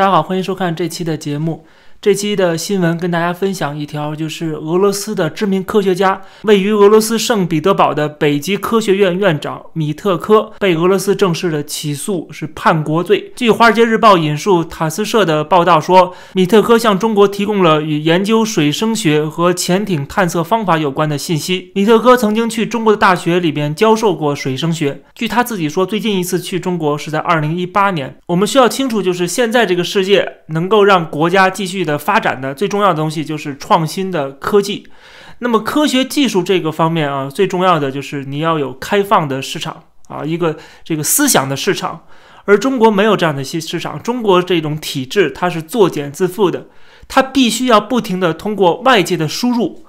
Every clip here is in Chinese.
大家好，欢迎收看这期的节目。这期的新闻跟大家分享一条，就是俄罗斯的知名科学家、位于俄罗斯圣彼得堡的北极科学院院长米特科被俄罗斯正式的起诉是叛国罪。据《华尔街日报》引述塔斯社的报道说，米特科向中国提供了与研究水声学和潜艇探测方法有关的信息。米特科曾经去中国的大学里边教授过水声学，据他自己说，最近一次去中国是在2018年。我们需要清楚，就是现在这个世界能够让国家继续的。的发展的最重要的东西就是创新的科技。那么科学技术这个方面啊，最重要的就是你要有开放的市场啊，一个这个思想的市场。而中国没有这样的新市场，中国这种体制它是作茧自缚的，它必须要不停的通过外界的输入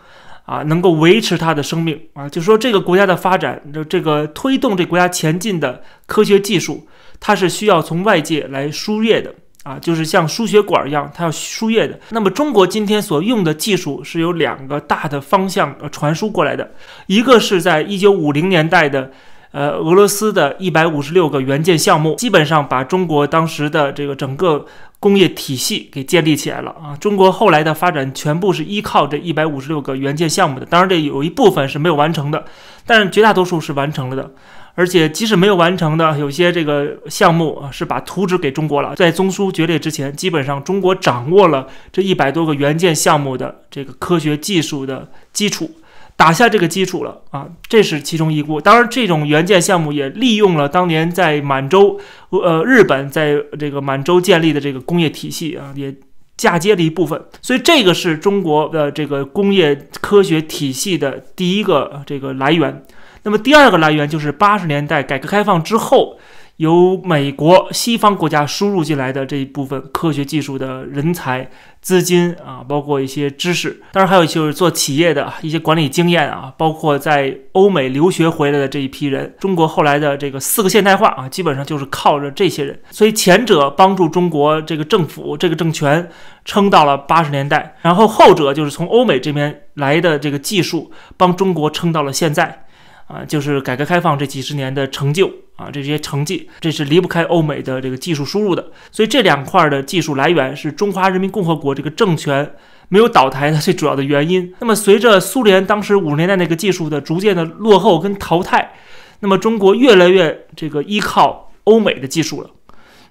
啊，能够维持它的生命啊。就说这个国家的发展，就这个推动这国家前进的科学技术，它是需要从外界来输液的。啊，就是像输血管一样，它要输液的。那么，中国今天所用的技术是有两个大的方向传输过来的，一个是在一九五零年代的，呃，俄罗斯的一百五十六个援建项目，基本上把中国当时的这个整个工业体系给建立起来了啊。中国后来的发展全部是依靠这一百五十六个援建项目的，当然这有一部分是没有完成的，但是绝大多数是完成了的。而且，即使没有完成的，有些这个项目啊，是把图纸给中国了。在中苏决裂之前，基本上中国掌握了这一百多个原件项目的这个科学技术的基础，打下这个基础了啊。这是其中一过。当然，这种原件项目也利用了当年在满洲，呃，日本在这个满洲建立的这个工业体系啊，也嫁接了一部分。所以，这个是中国的这个工业科学体系的第一个这个来源。那么，第二个来源就是八十年代改革开放之后，由美国西方国家输入进来的这一部分科学技术的人才、资金啊，包括一些知识，当然还有就是做企业的一些管理经验啊，包括在欧美留学回来的这一批人，中国后来的这个四个现代化啊，基本上就是靠着这些人。所以，前者帮助中国这个政府这个政权撑到了八十年代，然后后者就是从欧美这边来的这个技术，帮中国撑到了现在。啊，就是改革开放这几十年的成就啊，这些成绩，这是离不开欧美的这个技术输入的。所以这两块的技术来源是中华人民共和国这个政权没有倒台的最主要的原因。那么随着苏联当时五十年代那个技术的逐渐的落后跟淘汰，那么中国越来越这个依靠欧美的技术了。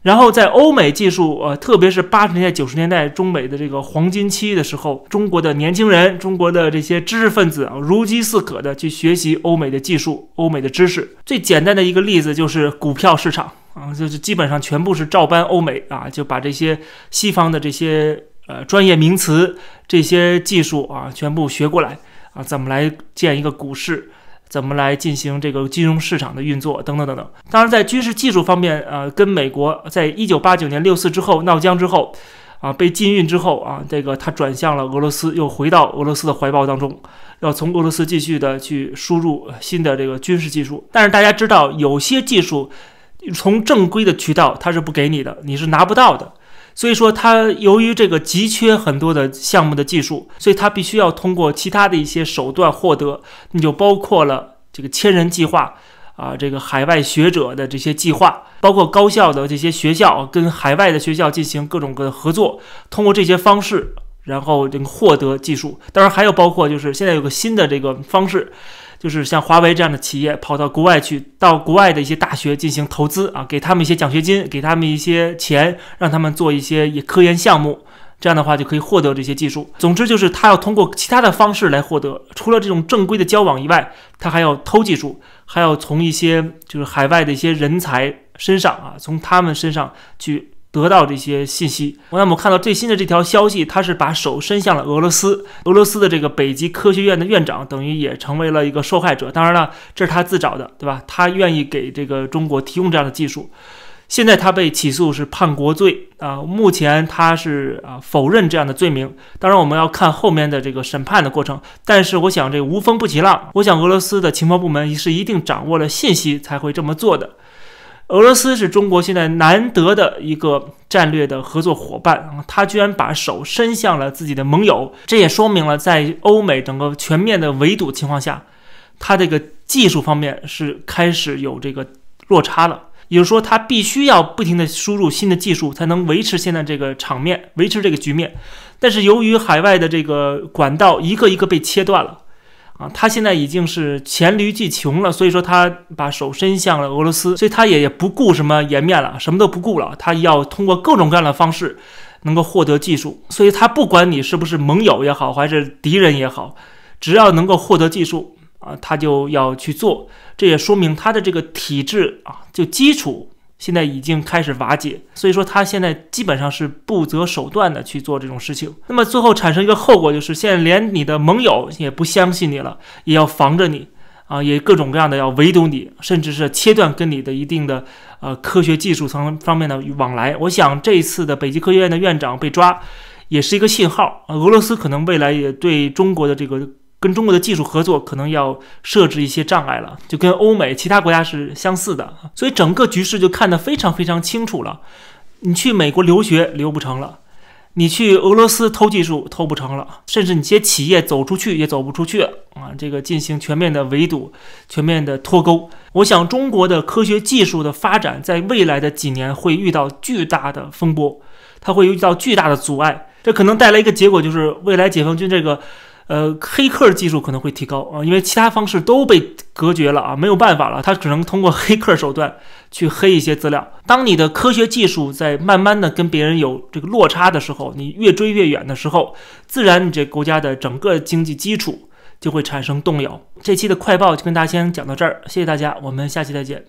然后在欧美技术，呃，特别是八十年代、九十年代，中美的这个黄金期的时候，中国的年轻人、中国的这些知识分子啊，如饥似渴的去学习欧美的技术、欧美的知识。最简单的一个例子就是股票市场啊，就是基本上全部是照搬欧美啊，就把这些西方的这些呃专业名词、这些技术啊，全部学过来啊，怎么来建一个股市。怎么来进行这个金融市场的运作，等等等等。当然，在军事技术方面，呃，跟美国在一九八九年六四之后闹僵之后，啊，被禁运之后，啊，这个他转向了俄罗斯，又回到俄罗斯的怀抱当中，要从俄罗斯继续的去输入新的这个军事技术。但是大家知道，有些技术从正规的渠道他是不给你的，你是拿不到的。所以说，它由于这个急缺很多的项目的技术，所以它必须要通过其他的一些手段获得，那就包括了这个千人计划啊，这个海外学者的这些计划，包括高校的这些学校跟海外的学校进行各种各的合作，通过这些方式。然后这个获得技术，当然还有包括就是现在有个新的这个方式，就是像华为这样的企业跑到国外去，到国外的一些大学进行投资啊，给他们一些奖学金，给他们一些钱，让他们做一些科研项目，这样的话就可以获得这些技术。总之就是他要通过其他的方式来获得，除了这种正规的交往以外，他还要偷技术，还要从一些就是海外的一些人才身上啊，从他们身上去。得到这些信息，那么我们看到最新的这条消息，他是把手伸向了俄罗斯，俄罗斯的这个北极科学院的院长，等于也成为了一个受害者。当然了，这是他自找的，对吧？他愿意给这个中国提供这样的技术，现在他被起诉是叛国罪啊，目前他是啊否认这样的罪名。当然，我们要看后面的这个审判的过程，但是我想这无风不起浪，我想俄罗斯的情报部门是一定掌握了信息才会这么做的。俄罗斯是中国现在难得的一个战略的合作伙伴，他居然把手伸向了自己的盟友，这也说明了在欧美整个全面的围堵情况下，他这个技术方面是开始有这个落差了，也就是说他必须要不停的输入新的技术才能维持现在这个场面，维持这个局面，但是由于海外的这个管道一个一个被切断了。啊，他现在已经是黔驴技穷了，所以说他把手伸向了俄罗斯，所以他也也不顾什么颜面了，什么都不顾了，他要通过各种各样的方式能够获得技术，所以他不管你是不是盟友也好，还是敌人也好，只要能够获得技术啊，他就要去做。这也说明他的这个体制啊，就基础。现在已经开始瓦解，所以说他现在基本上是不择手段的去做这种事情。那么最后产生一个后果就是，现在连你的盟友也不相信你了，也要防着你啊，也各种各样的要围堵你，甚至是切断跟你的一定的呃科学技术层方面的往来。我想这一次的北极科学院的院长被抓，也是一个信号，俄罗斯可能未来也对中国的这个。跟中国的技术合作可能要设置一些障碍了，就跟欧美其他国家是相似的，所以整个局势就看得非常非常清楚了。你去美国留学留不成了，你去俄罗斯偷技术偷不成了，甚至你些企业走出去也走不出去啊！这个进行全面的围堵，全面的脱钩。我想中国的科学技术的发展，在未来的几年会遇到巨大的风波，它会遇到巨大的阻碍，这可能带来一个结果，就是未来解放军这个。呃，黑客技术可能会提高啊，因为其他方式都被隔绝了啊，没有办法了，他只能通过黑客手段去黑一些资料。当你的科学技术在慢慢的跟别人有这个落差的时候，你越追越远的时候，自然你这国家的整个经济基础就会产生动摇。这期的快报就跟大家先讲到这儿，谢谢大家，我们下期再见。